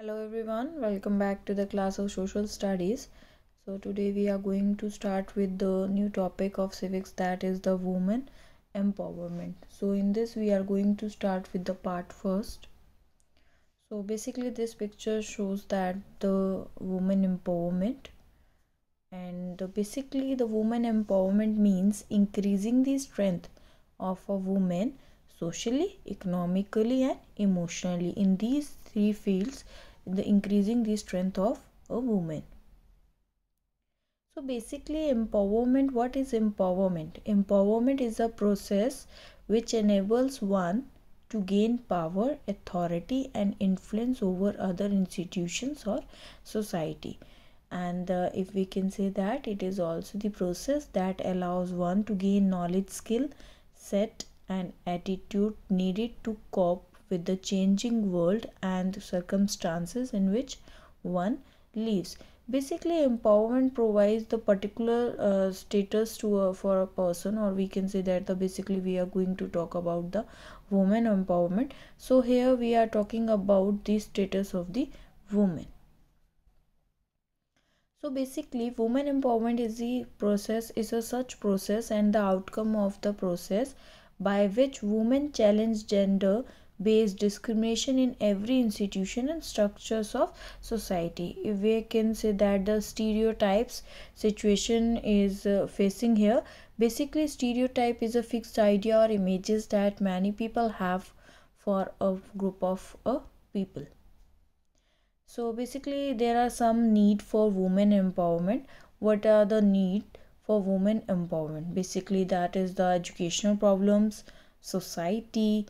hello everyone welcome back to the class of social studies so today we are going to start with the new topic of civics that is the woman empowerment so in this we are going to start with the part first so basically this picture shows that the woman empowerment and basically the woman empowerment means increasing the strength of a woman socially, economically and emotionally. In these three fields, the increasing the strength of a woman. So basically empowerment, what is empowerment? Empowerment is a process which enables one to gain power, authority and influence over other institutions or society and uh, if we can say that it is also the process that allows one to gain knowledge skill set an attitude needed to cope with the changing world and the circumstances in which one lives basically empowerment provides the particular uh, status to a, for a person or we can say that the basically we are going to talk about the woman empowerment so here we are talking about the status of the woman so basically woman empowerment is the process is a such process and the outcome of the process by which women challenge gender based discrimination in every institution and structures of society if we can say that the stereotypes situation is uh, facing here basically stereotype is a fixed idea or images that many people have for a group of uh, people so basically there are some need for women empowerment what are the need for women empowerment basically that is the educational problems society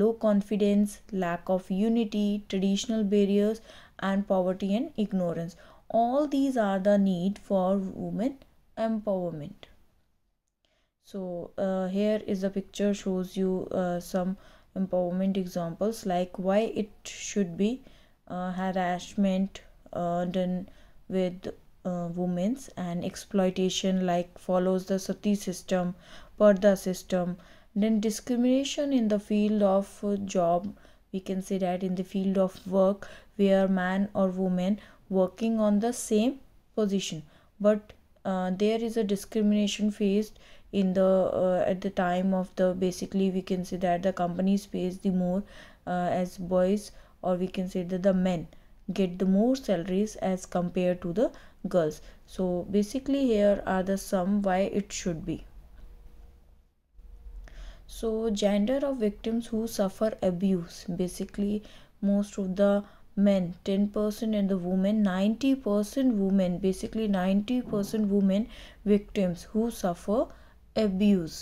low confidence lack of unity traditional barriers and poverty and ignorance all these are the need for women empowerment so uh, here is a picture shows you uh, some empowerment examples like why it should be uh, harassment uh, done with uh, women's and exploitation like follows the sati system purda system then discrimination in the field of uh, job we can say that in the field of work where man or woman working on the same position but uh, there is a discrimination faced in the uh, at the time of the basically we can say that the companies pays the more uh, as boys or we can say that the men get the more salaries as compared to the girls so basically here are the some why it should be so gender of victims who suffer abuse basically most of the men 10% and the women 90% women basically 90% women victims who suffer abuse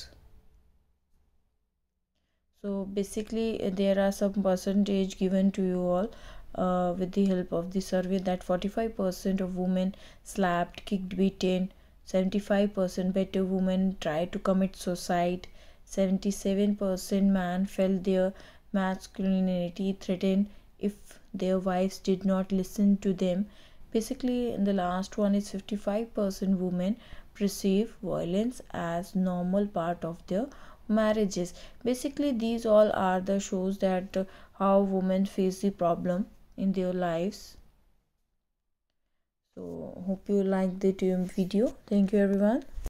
so basically there are some percentage given to you all uh, with the help of the survey that 45% of women slapped, kicked, beaten, 75% better women tried to commit suicide, 77% man felt their masculinity threatened if their wives did not listen to them. Basically, the last one is 55% women perceive violence as normal part of their marriages. Basically, these all are the shows that uh, how women face the problem in their lives so hope you like the video thank you everyone